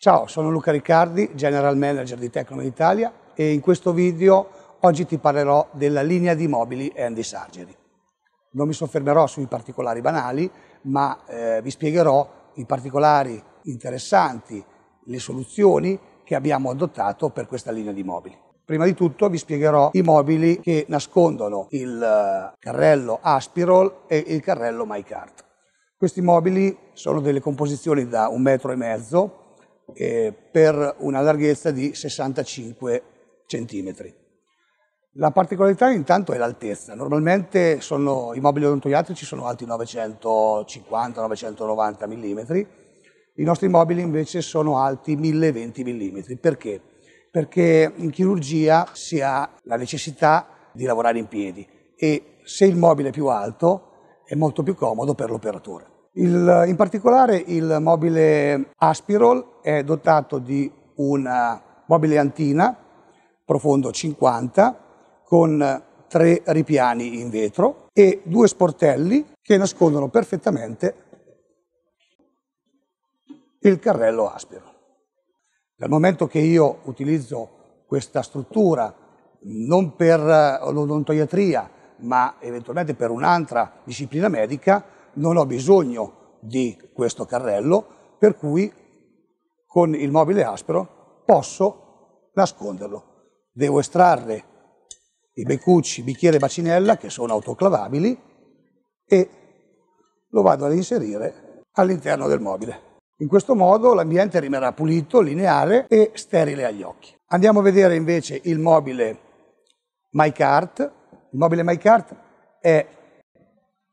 Ciao, sono Luca Riccardi, General Manager di Tecnome Italia e in questo video oggi ti parlerò della linea di mobili Andy Surgery. Non mi soffermerò sui particolari banali, ma eh, vi spiegherò i particolari interessanti, le soluzioni che abbiamo adottato per questa linea di mobili. Prima di tutto vi spiegherò i mobili che nascondono il eh, carrello Aspirol e il carrello MyCart. Questi mobili sono delle composizioni da un metro e mezzo eh, per una larghezza di 65 centimetri. La particolarità intanto è l'altezza, normalmente sono, i mobili odontoiatrici sono alti 950-990 mm, i nostri mobili invece sono alti 1020 mm, perché? Perché in chirurgia si ha la necessità di lavorare in piedi e se il mobile è più alto è molto più comodo per l'operatore. Il, in particolare il mobile Aspirol è dotato di una mobile antina profondo 50 con tre ripiani in vetro e due sportelli che nascondono perfettamente il carrello Aspirol. Dal momento che io utilizzo questa struttura non per l'odontoiatria ma eventualmente per un'altra disciplina medica, non ho bisogno di questo carrello, per cui con il mobile aspero posso nasconderlo. Devo estrarre i beccucci, bicchiere e bacinella, che sono autoclavabili, e lo vado ad inserire all'interno del mobile. In questo modo l'ambiente rimarrà pulito, lineare e sterile agli occhi. Andiamo a vedere invece il mobile MyCart. Il mobile MyCart è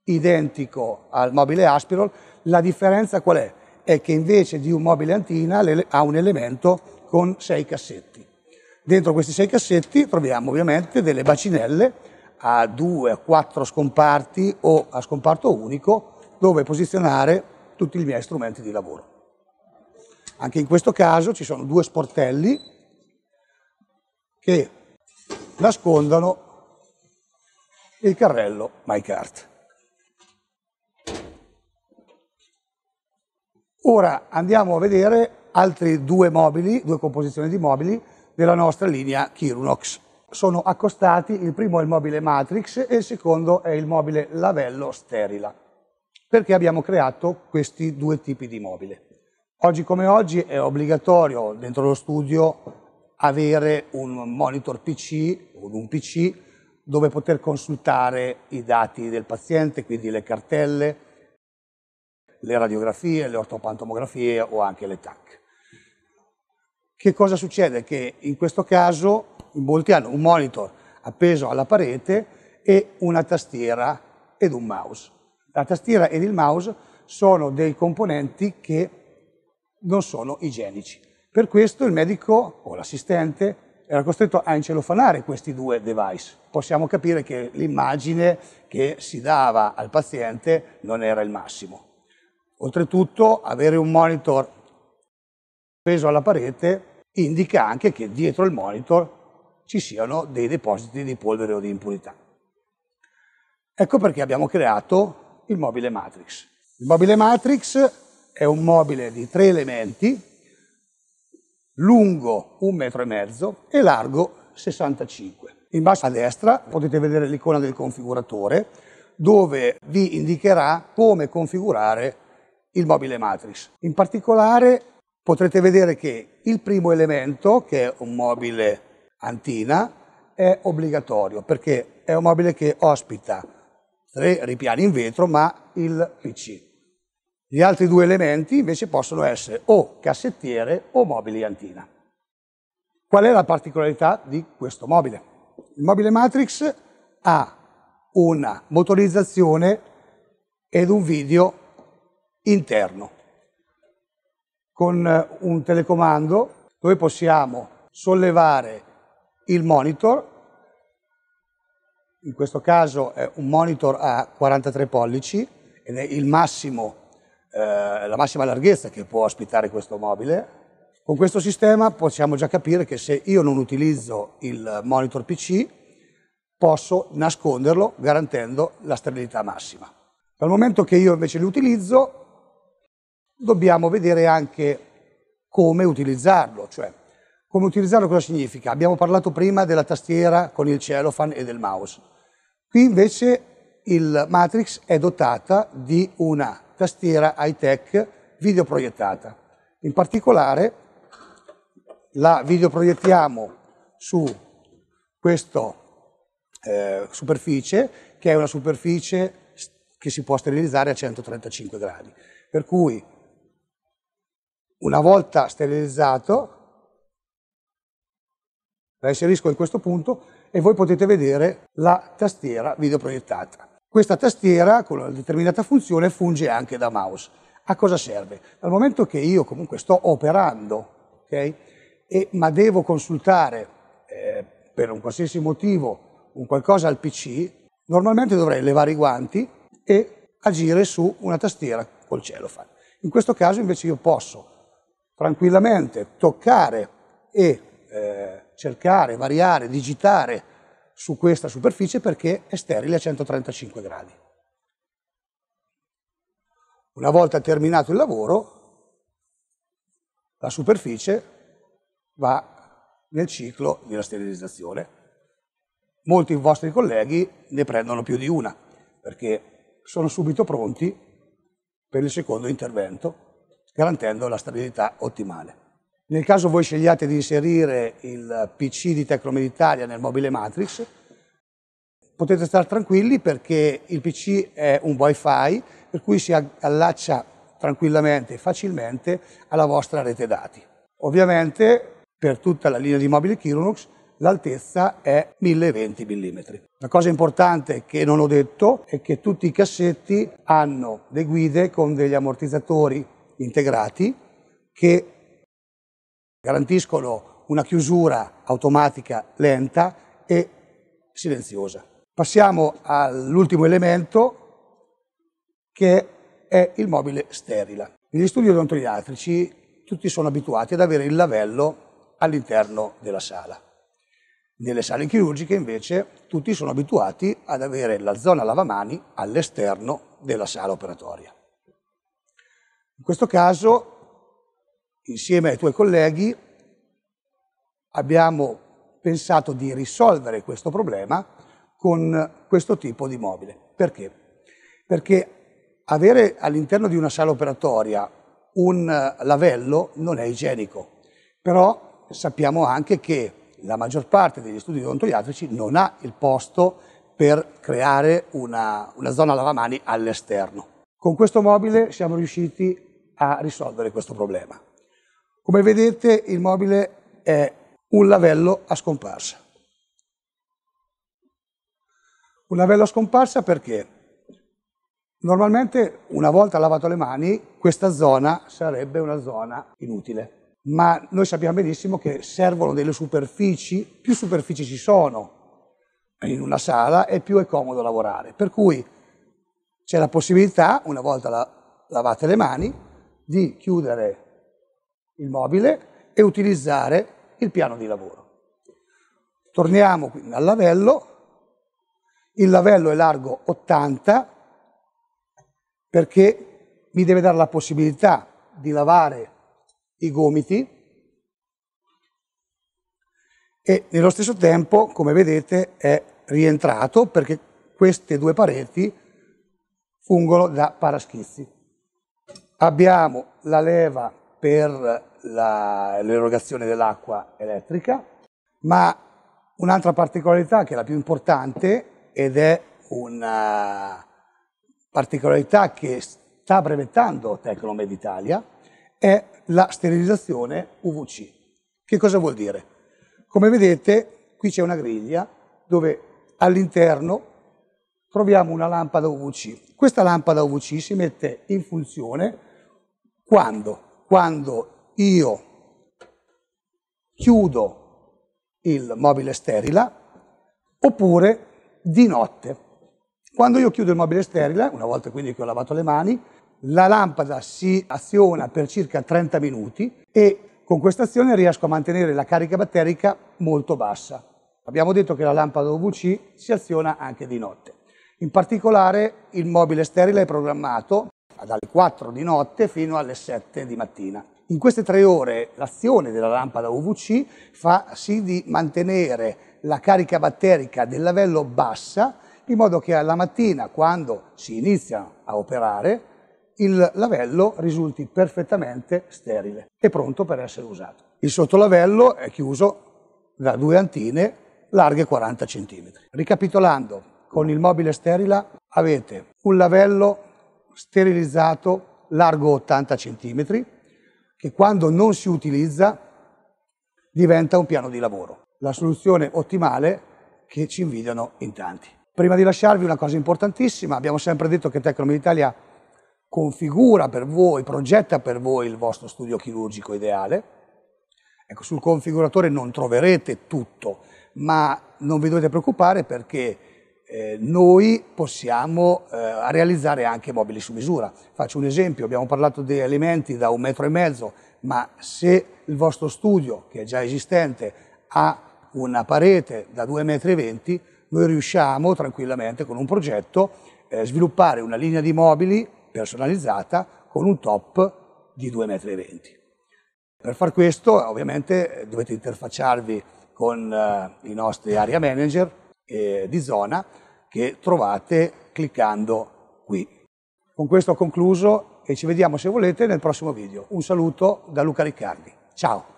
identico al mobile Aspirol, la differenza qual è? È che invece di un mobile Antina ha un elemento con sei cassetti. Dentro questi sei cassetti troviamo ovviamente delle bacinelle a due, a quattro scomparti o a scomparto unico dove posizionare tutti i miei strumenti di lavoro. Anche in questo caso ci sono due sportelli che nascondono il carrello MyCart. Ora andiamo a vedere altri due mobili, due composizioni di mobili della nostra linea Kirunox. Sono accostati, il primo è il mobile Matrix e il secondo è il mobile Lavello Sterila, perché abbiamo creato questi due tipi di mobile. Oggi come oggi è obbligatorio dentro lo studio avere un monitor PC o un PC dove poter consultare i dati del paziente, quindi le cartelle, le radiografie, le ortopantomografie o anche le TAC. Che cosa succede? Che in questo caso molti hanno un monitor appeso alla parete e una tastiera ed un mouse. La tastiera ed il mouse sono dei componenti che non sono igienici. Per questo il medico o l'assistente era costretto a incelofanare questi due device. Possiamo capire che l'immagine che si dava al paziente non era il massimo. Oltretutto avere un monitor appeso alla parete indica anche che dietro il monitor ci siano dei depositi di polvere o di impurità. Ecco perché abbiamo creato il mobile matrix. Il mobile matrix è un mobile di tre elementi, lungo un metro e mezzo e largo 65. In basso a destra potete vedere l'icona del configuratore dove vi indicherà come configurare il mobile matrix. In particolare potrete vedere che il primo elemento, che è un mobile antina, è obbligatorio perché è un mobile che ospita tre ripiani in vetro ma il PC. Gli altri due elementi invece possono essere o cassettiere o mobili antina. Qual è la particolarità di questo mobile? Il mobile Matrix ha una motorizzazione ed un video interno con eh, un telecomando dove possiamo sollevare il monitor, in questo caso è un monitor a 43 pollici ed è massimo, eh, la massima larghezza che può ospitare questo mobile. Con questo sistema possiamo già capire che se io non utilizzo il monitor PC posso nasconderlo garantendo la stabilità massima. Dal momento che io invece li utilizzo dobbiamo vedere anche come utilizzarlo, cioè come utilizzarlo cosa significa? Abbiamo parlato prima della tastiera con il cellophane e del mouse. Qui invece il Matrix è dotata di una tastiera high-tech videoproiettata. In particolare la videoproiettiamo su questa eh, superficie, che è una superficie che si può sterilizzare a 135 gradi. Per cui una volta sterilizzato, la inserisco in questo punto e voi potete vedere la tastiera videoproiettata. Questa tastiera con una determinata funzione funge anche da mouse. A cosa serve? Dal momento che io comunque sto operando, okay, e, ma devo consultare eh, per un qualsiasi motivo un qualcosa al PC, normalmente dovrei levare i guanti e agire su una tastiera col cellophane. In questo caso invece io posso tranquillamente toccare e eh, cercare, variare, digitare su questa superficie perché è sterile a 135 gradi. Una volta terminato il lavoro, la superficie va nel ciclo della sterilizzazione. Molti vostri colleghi ne prendono più di una, perché sono subito pronti per il secondo intervento garantendo la stabilità ottimale. Nel caso voi scegliate di inserire il PC di Tecnome Italia nel mobile Matrix, potete stare tranquilli perché il PC è un Wi-Fi per cui si allaccia tranquillamente e facilmente alla vostra rete dati. Ovviamente per tutta la linea di mobile Kironux l'altezza è 1020 mm. La cosa importante che non ho detto è che tutti i cassetti hanno le guide con degli ammortizzatori integrati che garantiscono una chiusura automatica lenta e silenziosa. Passiamo all'ultimo elemento che è il mobile sterile. Negli studi odontoliatrici tutti sono abituati ad avere il lavello all'interno della sala. Nelle sale chirurgiche invece tutti sono abituati ad avere la zona lavamani all'esterno della sala operatoria. In questo caso, insieme ai tuoi colleghi, abbiamo pensato di risolvere questo problema con questo tipo di mobile. Perché? Perché avere all'interno di una sala operatoria un eh, lavello non è igienico, però sappiamo anche che la maggior parte degli studi odontoiatrici non ha il posto per creare una, una zona lavamani all'esterno. Con questo mobile siamo riusciti a risolvere questo problema. Come vedete il mobile è un lavello a scomparsa. Un lavello a scomparsa perché normalmente una volta lavato le mani questa zona sarebbe una zona inutile, ma noi sappiamo benissimo che servono delle superfici, più superfici ci sono in una sala e più è comodo lavorare, per cui c'è la possibilità, una volta la, lavate le mani, di chiudere il mobile e utilizzare il piano di lavoro. Torniamo al lavello, il lavello è largo 80 perché mi deve dare la possibilità di lavare i gomiti e nello stesso tempo, come vedete, è rientrato perché queste due pareti fungono da paraschizzi. Abbiamo la leva per l'erogazione dell'acqua elettrica, ma un'altra particolarità che è la più importante ed è una particolarità che sta brevettando Tecnomed Italia è la sterilizzazione UVC. Che cosa vuol dire? Come vedete qui c'è una griglia dove all'interno troviamo una lampada UVC. Questa lampada UVC si mette in funzione quando? Quando io chiudo il mobile sterila oppure di notte. Quando io chiudo il mobile sterile, una volta quindi che ho lavato le mani, la lampada si aziona per circa 30 minuti e con questa azione riesco a mantenere la carica batterica molto bassa. Abbiamo detto che la lampada OVC si aziona anche di notte. In particolare il mobile sterile è programmato dalle 4 di notte fino alle 7 di mattina. In queste tre ore l'azione della lampada UVC fa sì di mantenere la carica batterica del lavello bassa in modo che alla mattina quando si inizia a operare il lavello risulti perfettamente sterile e pronto per essere usato. Il sottolavello è chiuso da due antine larghe 40 cm. Ricapitolando, con il mobile sterila avete un lavello sterilizzato largo 80 cm, che quando non si utilizza diventa un piano di lavoro. La soluzione ottimale che ci invidiano in tanti. Prima di lasciarvi una cosa importantissima, abbiamo sempre detto che Tecnome Italia configura per voi, progetta per voi il vostro studio chirurgico ideale. Ecco, sul configuratore non troverete tutto, ma non vi dovete preoccupare perché eh, noi possiamo eh, realizzare anche mobili su misura. Faccio un esempio, abbiamo parlato di alimenti da un metro e mezzo, ma se il vostro studio, che è già esistente, ha una parete da 2,20 m, noi riusciamo tranquillamente con un progetto eh, sviluppare una linea di mobili personalizzata con un top di 2,20 m. Per far questo ovviamente dovete interfacciarvi con eh, i nostri area manager eh, di zona che trovate cliccando qui. Con questo ho concluso e ci vediamo se volete nel prossimo video. Un saluto da Luca Riccardi. Ciao!